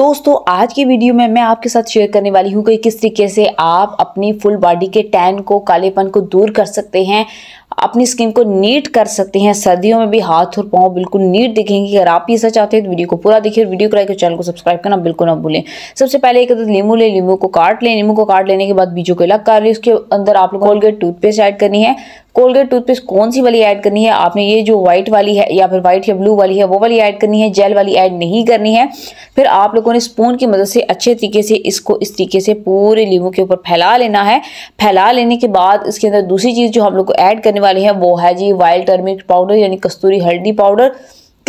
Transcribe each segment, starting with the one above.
दोस्तों आज की वीडियो में मैं आपके साथ शेयर करने वाली हूँ कि किस तरीके से आप अपनी फुल बॉडी के टैन को कालेपन को दूर कर सकते हैं अपनी स्किन को नीट कर सकते हैं सर्दियों में भी हाथ और पाँव बिल्कुल नीट दिखेंगे अगर आप ये ऐसा चाहते हैं तो वीडियो को पूरा देखिए और वीडियो को लाइक और चैनल को सब्सक्राइब करना बिल्कुल ना भूलें सबसे पहले एक नींबू ले नींबू को काट लें नींबू को काट लेने के बाद बीजों को अलग कर लें उसके अंदर आप लोग कोलगेट टूथपेस्ट ऐड करनी है कोलगेट टूथपेस्ट कौन सी वाली ऐड करनी है आपने ये जो व्हाइट वाली है या फिर व्हाइट या ब्लू वाली है वो वाली ऐड करनी है जेल वाली ऐड नहीं करनी है फिर आप लोगों ने स्पून की मदद से अच्छे तरीके से इसको इस तरीके से पूरे लीमू के ऊपर फैला लेना है फैला लेने के बाद इसके अंदर दूसरी चीज़ जो हम लोग को ऐड करने वाली है वो है जी वाइल्ड टर्मिक पाउडर यानी कस्तूरी हल्दी पाउडर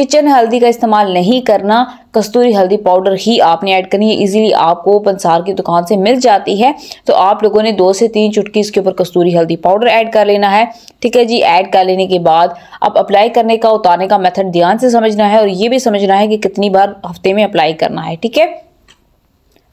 किचन हल्दी का इस्तेमाल नहीं करना कस्तूरी हल्दी पाउडर ही आपने ऐड करनी है इजीली आपको पंसार की दुकान से मिल जाती है तो आप लोगों ने दो से तीन चुटकी इसके ऊपर कस्तूरी हल्दी पाउडर ऐड कर लेना है ठीक है जी ऐड कर लेने के बाद अब अप्लाई करने का उतारने का मेथड ध्यान से समझना है और ये भी समझना है कि कितनी बार हफ्ते में अप्लाई करना है ठीक है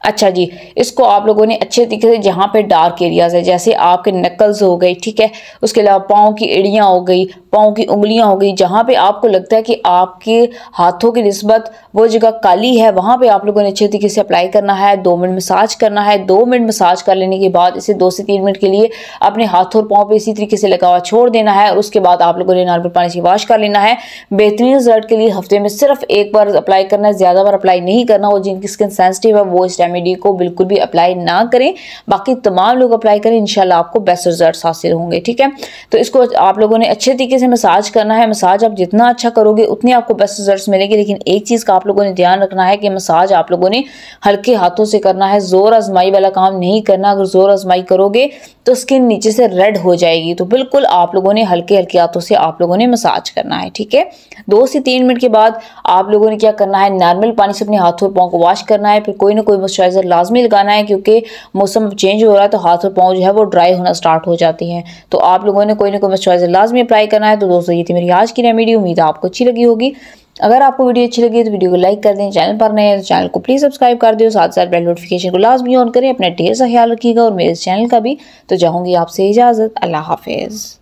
अच्छा जी इसको आप लोगों ने अच्छे तरीके से जहाँ पे डार्क एरियाज है जैसे आपके नकल्स हो गए ठीक है उसके अलावा पाँव की एड़ियाँ हो गई पाँव की उंगलियाँ हो गई जहाँ पे आपको लगता है कि आपके हाथों की नस्बत वो जगह काली है वहाँ पे आप लोगों ने अच्छे तरीके से अप्लाई करना है दो मिनट मसाज करना है दो मिनट मसाज कर लेने के बाद इसे दो से तीन मिनट के लिए अपने हाथों और पाँव पर इसी तरीके से लगा हुआ छोड़ देना है और उसके बाद आप लोगों ने नॉर्मल पानी से वॉश कर लेना है बेहतरीन रिजल्ट के लिए हफ्ते में सिर्फ एक बार अप्लाई करना है ज़्यादा बार अप्लाई नहीं करना और जिनकी स्किन सेंसिटिव है वो इस टाइम रेमेडी को बिल्कुल भी अप्लाई ना करें बाकी तमाम लोग अप्लाई करें इनशाला आपको बेस्ट रिजल्ट हासिल होंगे ठीक है तो इसको आप लोगों ने अच्छे तरीके से मसाज करना है मसाज आप जितना अच्छा करोगे उतने आपको बेस्ट रिजल्ट मिलेंगे लेकिन एक चीज़ का आप लोगों ने ध्यान रखना है कि मसाज आप लोगों ने हल्के हाथों से करना है ज़ोर आजमाई वाला काम नहीं करना अगर ज़ोर आजमाई करोगे तो स्किन नीचे से रेड हो जाएगी तो बिल्कुल आप लोगों ने हल्के हल्के हाथों से आप लोगों ने मसाज करना है ठीक है दो से तीन मिनट के बाद आप लोगों ने क्या करना है नॉर्मल पानी से अपने हाथों और पाँव को वॉश करना है फिर कोई ना कोई मॉइस्चराइज़र लाजमी लगाना है क्योंकि मौसम चेंज हो रहा है तो हाथ और पाँव जो है वो ड्राई होना स्टार्ट हो जाती हैं तो आप लोगों ने कोई ना कोई मॉइस्चराइज़र लाजमी अप्लाई करना है तो दोस्तों ये थी मेरी आज की रेमेडी उम्मीद आपको अच्छी लगी होगी अगर आपको वीडियो अच्छी लगी तो वीडियो को लाइक कर दें चैनल पर नए हैं तो चैनल को प्लीज़ सब्सक्राइब कर दें साथ साथ बेल नोटिफिकेशन को लाजमी ऑन करें अपना ढेर सा ख्याल रखिएगा और मेरे इस चैनल का भी तो चाहूँगी आपसे इजाज़त अल्लाह हाफिज़